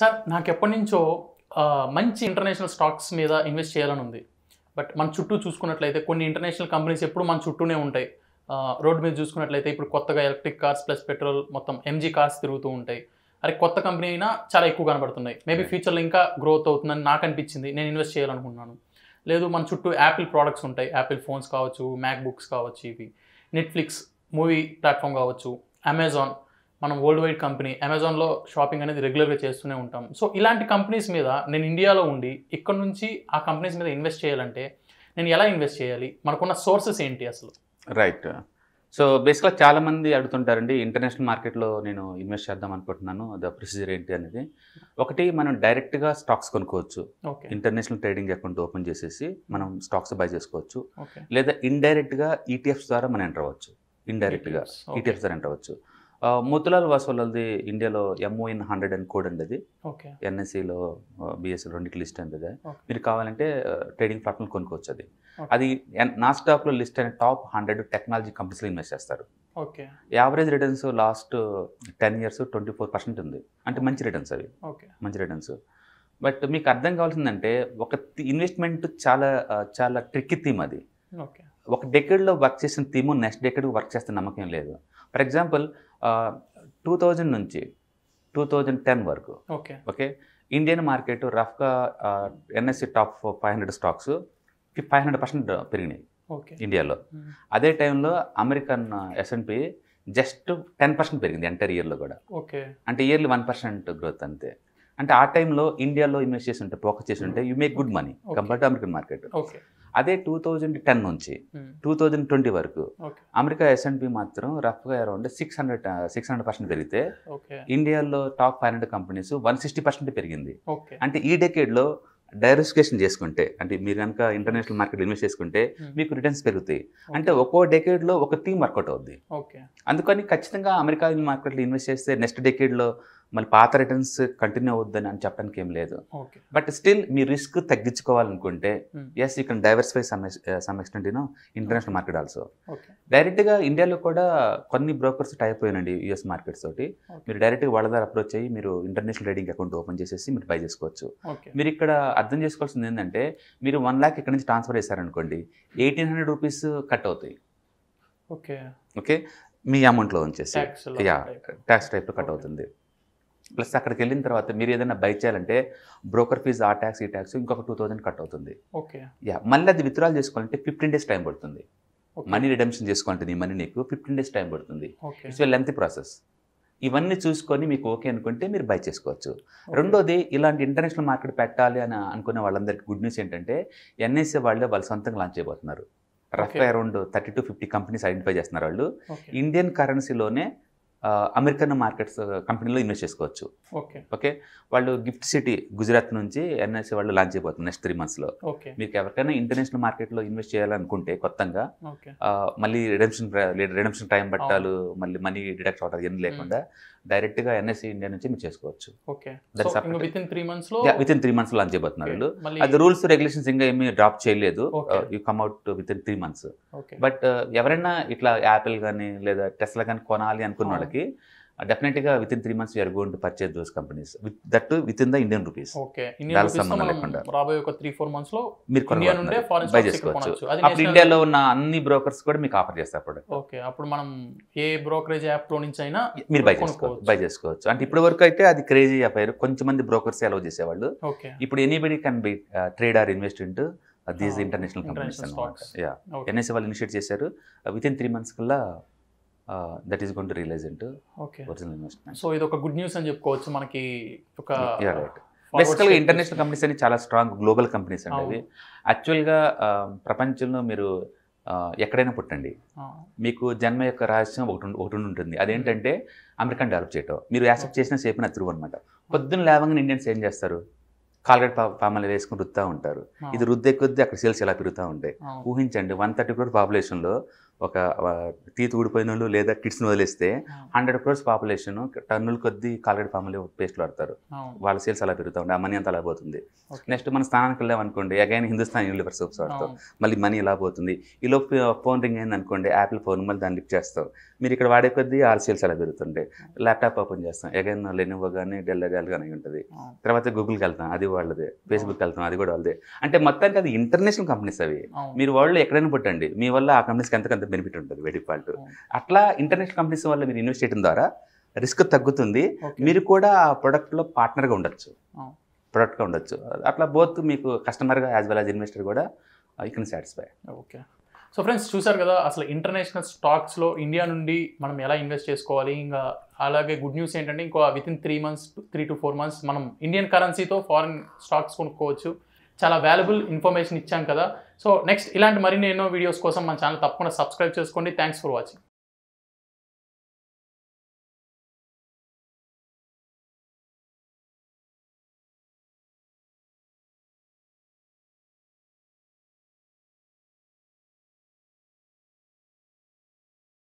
Sir నాకు ఎప్పటి నుంచో మంచి ఇంటర్నేషనల్ స్టాక్స్ మీద ఇన్వెస్ట్ చేయాలని ఉంది బట్ మన చుట్టూ చూసుకున్నట్లయితే కొన్ని ఇంటర్నేషనల్ కంపెనీస్ ఎప్పుడు మన చుట్టూనే ఉంటాయి రోడ్డు మీద చూసుకున్నట్లయితే ఇప్పుడు కొత్తగా ఎలక్ట్రిక్ కార్స్ ప్లస్ పెట్రోల్ మొత్తం ఎంజీ కార్స్ తిరుగుతూ ఉంటాయి అరే కొత్త కంపెనీ అయినా చాలా ఎక్కువ కనబడుతున్నాయి మేబీ ఫ్యూచర్లో ఇంకా గ్రోత్ అవుతుందని నాకు అనిపించింది నేను ఇన్వెస్ట్ చేయాలనుకున్నాను లేదు మన చుట్టూ యాపిల్ ప్రోడక్ట్స్ ఉంటాయి యాపిల్ ఫోన్స్ కావచ్చు మ్యాక్బుక్స్ కావచ్చు ఇవి నెట్ఫ్లిక్స్ మూవీ ప్లాట్ఫామ్ కావచ్చు అమెజాన్ మనం వరల్డ్ వైడ్ కంపెనీ అమెజాన్లో షాపింగ్ అనేది రెగ్యులర్గా చేస్తూనే ఉంటాం సో ఇలాంటి కంపెనీస్ మీద నేను ఇండియాలో ఉండి ఇక్కడ నుంచి ఆ కంపెనీస్ మీద ఇన్వెస్ట్ చేయాలంటే నేను ఎలా ఇన్వెస్ట్ చేయాలి మనకున్న సోర్సెస్ ఏంటి అసలు రైట్ సో బేసిక్గా చాలామంది అడుగుతుంటారండి ఇంటర్నేషనల్ మార్కెట్లో నేను ఇన్వెస్ట్ చేద్దాం అనుకుంటున్నాను ద ప్రొసీజర్ ఏంటి అనేది ఒకటి మనం డైరెక్ట్గా స్టాక్స్ కొనుక్కోవచ్చు ఇంటర్నేషనల్ ట్రేడింగ్ అకౌంట్ ఓపెన్ చేసేసి మనం స్టాక్స్ బై చేసుకోవచ్చు లేదా ఇండైరెక్ట్గా ఈటీఎఫ్స్ e ద్వారా మనం ఎంటర్ అవ్వచ్చు ఇండైరెక్ట్గా ఈటీఎఫ్స్ e e ద్వారా ఎంటర్ అవ్వచ్చు ముతులాల్ వాసోలది ఇండియాలో MO in hundred and code అండి అది ఎన్ఎస్సిలో బిఎస్సి రెండు లిస్ట్ అండి అది మీరు కావాలంటే ట్రేడింగ్ ప్లాట్ఫామ్ కొనుక్కోవచ్చు అది అది నా స్టాక్లో లిస్ట్ అయిన టాప్ హండ్రెడ్ టెక్నాలజీ కంపెనీస్లో ఇన్వెస్ట్ చేస్తారు average returns last ten years twenty four percent ఉంది అంటే మంచి రిటర్న్స్ అవి మంచి రిటర్న్స్ బట్ మీకు అర్థం కావాల్సిందంటే ఒక ఇన్వెస్ట్మెంట్ చాలా చాలా ట్రిక్కి థీమ్ అది ఒక డెకెడ్లో వర్క్ చేసిన థీమ్ నెక్స్ట్ డెకెడ్ వర్క్ చేస్తే నమ్మకం లేదు ఫర్ ఎగ్జాంపుల్ టూ థౌజండ్ నుంచి టూ థౌజండ్ టెన్ వరకు ఓకే ఓకే ఇండియన్ మార్కెట్ రఫ్గా NSE top five hundred stocks five hundred percent పెరిగినాయి ఓకే ఇండియాలో అదే time American S and P just ten percent పెరిగింది ఎంటర్ ఇయర్లో కూడా ఓకే అంటే ఇయర్లీ వన్ పర్సెంట్ గ్రోత్ అంతే అంటే ఆ టైంలో ఇండియాలో ఇన్వెస్ట్ చేసి ఉంటే పోకస్ చేసి ఉంటే you make good money compare to American market okay అదే టూ థౌజండ్ టెన్ నుంచి టూ థౌజండ్ ట్వంటీ వరకు అమెరికా ఎస్ఎన్పి మాత్రం రఫ్గా around six hundred six hundred percent పెరిగితే ఇండియాలో top five hundred companies one sixty percent పెరిగింది అంటే ఈ డెకేడ్లో డైవర్సిఫికేషన్ చేసుకుంటే అంటే మీరు కనుక ఇంటర్నేషనల్ మార్కెట్ ఇన్వెస్ట్ చేసుకుంటే hmm. మీకు రిటర్న్స్ పెరుగుతాయి అంటే ఒక్కో డెకేడ్లో ఒక థీమ్ వర్కౌట్ అవుద్ది అందుకని ఖచ్చితంగా అమెరికా మార్కెట్లో ఇన్వెస్ట్ చేస్తే నెక్స్ట్ డెకేడ్లో మళ్ళీ పాత రిటర్న్స్ కంటిన్యూ అవుద్దని అని చెప్పడానికి ఏం లేదు బట్ స్టిల్ మీ రిస్క్ తగ్గించుకోవాలనుకుంటే yes you can diversify some extent you know international market also డైరెక్ట్గా ఇండియాలో కూడా కొన్ని బ్రోకర్స్ టైప్ అయినండి యూఎస్ మార్కెట్స్ తోటి మీరు డైరెక్ట్గా వాళ్ళ ద్వారా అప్రోచ్ అయ్యి మీరు ఇంటర్నేషనల్ ట్రేడింగ్ అకౌంట్ ఓపెన్ చేసేసి మీరు బై చేసుకోవచ్చు మీరు ఇక్కడ అర్థం చేసుకోవాల్సింది ఏంటంటే మీరు వన్ ల్యాక్ ఇక్కడ నుంచి ట్రాన్స్ఫర్ చేశారనుకోండి ఎయిటీన్ హండ్రెడ్ రూపీస్ కట్ అవుతాయి ఓకే ఓకే మీ అమౌంట్లో ఉంచేసి యా ట్యాక్స్ టైప్లో కట్ అవుతుంది ప్లస్ అక్కడికి వెళ్ళిన తర్వాత మీరు ఏదైనా బై చేయాలంటే బ్రోకర్ ఫీజు ఆ ట్యాక్స్ ఈ ట్యాక్స్ ఇంకొక టూ థౌసండ్ కట్ అవుతుంది ఓకే యా మళ్ళీ అది విత్డ్రాల్ చేసుకోవాలంటే ఫిఫ్టీన్ డేస్ టైం పడుతుంది మనీ రిడమ్షన్ చేసుకోవాలంటే నీ మనీ నీకు ఫిఫ్టీన్ డేస్ టైం పడుతుంది ఇట్స్ లెంత్ ప్రాసెస్ ఇవన్నీ చూసుకొని మీకు ఓకే అనుకుంటే మీరు బై చేసుకోవచ్చు రెండోది ఇలాంటి ఇంటర్నేషనల్ మార్కెట్ పెట్టాలి అని అనుకునే వాళ్ళందరికీ గుడ్ న్యూస్ ఏంటంటే ఎన్ఐసి వాళ్ళు వాళ్ళ సొంతంగా లాంచ్ చేయబోతున్నారు rough around thirty to fifty companies identify చేస్తున్నారు వాళ్ళు ఇండియన్ కరెన్సీలోనే అమెరికన్ మార్కెట్స్ కంపెనీలో ఇన్వెస్ట్ చేసుకోవచ్చు ఓకే ఓకే వాళ్ళు గిఫ్ట్ సిటీ గుజరాత్ నుంచి ఎన్ఎస్ఏ వాళ్ళు లాంచ్ అయిపోతుంది నెక్స్ట్ త్రీ మంత్స్లో మీకు ఎవరికైనా ఇంటర్నేషనల్ మార్కెట్లో ఇన్వెస్ట్ చేయాలనుకుంటే కొత్తగా మళ్ళీ రిడెంప్షన్ రిడెంప్షన్ టైం పట్టాలు మళ్ళీ మనీ డిడక్ట్ అవ్వడం ఏం లేకుండా డైరెక్ట్గా ఎన్ఎస్సీ ఇండియా నుంచి మీరు చేసుకోవచ్చు within three months launch చేయబోతున్నారు వీళ్ళు అది రూల్స్ రెగ్యులేషన్స్ ఇంకా ఏమి డ్రాప్ చేయలేదు you come at within three months but ఎవరైనా ఇట్లా యాపిల్ కానీ లేదా టెస్ట్ కానీ కొనాలి అనుకున్న వాళ్ళకి డెఫినెట్గా within three months we're going to purchase those companies with that within the Indian rupees okay సంబంధం లేకుండా రాబోయే త్రీ ఫోర్ బై చేసుకోవచ్చు అప్పుడు ఇండియాలో ఉన్న అన్ని బ్రోకర్స్ కూడా మీకు ఆఫర్ చేస్తారు అప్పుడు ఓకే అప్పుడు మనం ఏ బ్రోకరేజ్ యాప్ లో నుంచి అయినా మీరు బై చేసుకోవచ్చు బై చేసుకోవచ్చు అంటే ఇప్పటి వరకు అయితే అది క్రేజీ అయిపోయారు కొంచెం మంది బ్రోకర్స్ అలౌ చేసేవాళ్ళు ఇప్పుడు anybody can be trade or invest into these international companies అనమాట యా ఎన్ఎస్ఏ వాళ్ళు ఇనిషియేట్ చేశారు విత్ ఇన్ త్రీ మంత్స్ కల్లా that is gonna realise into okay original investment so ఇది ఒక గుడ్ న్యూస్ అని చెప్పుకోవచ్చు మనకి ఒక బేసికల్గా ఇంటర్నేషనల్ కంపెనీస్ అని చాలా స్ట్రాంగ్ గ్లోబల్ కంపెనీస్ అండి అవి యాక్చువల్గా ప్రపంచంలో మీరు ఎక్కడైనా పుట్టండి మీకు జన్మ యొక్క రహస్యం ఒకటి ఒకటి ఉంటుంది hmm. అదేంటంటే అమెరికన్ డెవలప్ చేయటం మీరు యాక్సెప్ట్ చేసిన సేపు నచ్చరు అనమాట పొద్దున్న లేవంగానే ఇండియన్స్ ఏం చేస్తారు కాల్గట్ పామలు వేసుకుని రుద్దుతూ ఉంటారు hmm. ఇది రుద్దే కొద్దీ అక్కడ సేల్స్ ఎలా పెరుగుతూ ఉంటాయి hmm. ఊహించండి వన్ థర్టీ క్రోర్ పాపులేషన్లో ఒక టీత్ ఊడిపోయిన వాళ్ళు లేదా కిడ్స్ని వదిలేస్తే హండ్రెడ్ క్రోర్స్ పాపులేషన్ టన్నుల కొద్దీ కాలగడి పాములు పేస్ట్లు ఆడతారు వాళ్ళ సేల్స్ అలా పెరుగుతూ ఉంటాయి ఆ మనీ అంతా అలా పోతుంది నెక్స్ట్ మన స్థానానికి అనుకోండి అగైన్ హిందుస్థాన్ యూనివర్స్ సోప్స్ ఆడతాం మళ్ళీ మనీ ఎలా పోతుంది ఈలో ఫోన్ రింగ్ అయింది అనుకోండి యాపిల్ ఫోన్ మళ్ళీ దాన్ని లిఫ్ట్ చేస్తాం మీరు ఇక్కడ వాడే కొద్దీ ఆరు సేల్స్ అలా పెరుగుతుంటాయి ల్యాప్టాప్ ఓపెన్ చేస్తాం అగైన్ లెనోవో కానీ డెల్ డెల్ కానీ ఉంటుంది తర్వాత గూగుల్కి వెళ్తాం అది వాళ్ళదే ఫేస్బుక్ వెళ్తాం అది కూడా వాళ్ళదే అంటే మొత్తానికి అది ఇంటర్నేషనల్ కంపెనీస్ అవి మీరు వాళ్ళు ఎక్కడైనా పుట్టండి మీ వల్ల ఆ కంపెనీస్కి ఎంత బెనిఫిట్ ఉంటుంది వెరీ డిఫాల్ట్ అట్లా ఇంటర్నేషనల్ కంపెనీస్ వల్ల మీరు ఇన్వెస్ట్ చేయడం ద్వారా రిస్క్ తగ్గుతుంది మీరు కూడా ఆ ప్రొడక్ట్లో పార్ట్నర్గా ఉండొచ్చు ప్రొడక్ట్గా ఉండొచ్చు అట్లా బోత్ మీకు కస్టమర్గా యాజ్ వెల్ యాజ్ ఇన్వెస్టర్ కూడా I can satisfy okay so friends చూసారు కదా అసలు ఇంటర్నేషనల్ స్టాక్స్లో ఇండియా నుండి మనం ఎలా ఇన్వెస్ట్ చేసుకోవాలి ఇంకా అలాగే గుడ్ న్యూస్ ఏంటంటే ఇంకో within three months three to four months మనం ఇండియన్ కరెన్సీతో ఫారిన్ స్టాక్స్ కొనుక్కోవచ్చు చాలా వాల్యుబుల్ ఇన్ఫర్మేషన్ ఇచ్చాం కదా సో నెక్స్ట్ ఇలాంటి మరిన్ని ఎన్నో వీడియోస్ కోసం మన ఛానల్ తప్పకుండా సబ్స్క్రైబ్ చేసుకోండి థ్యాంక్స్ ఫర్ వాచింగ్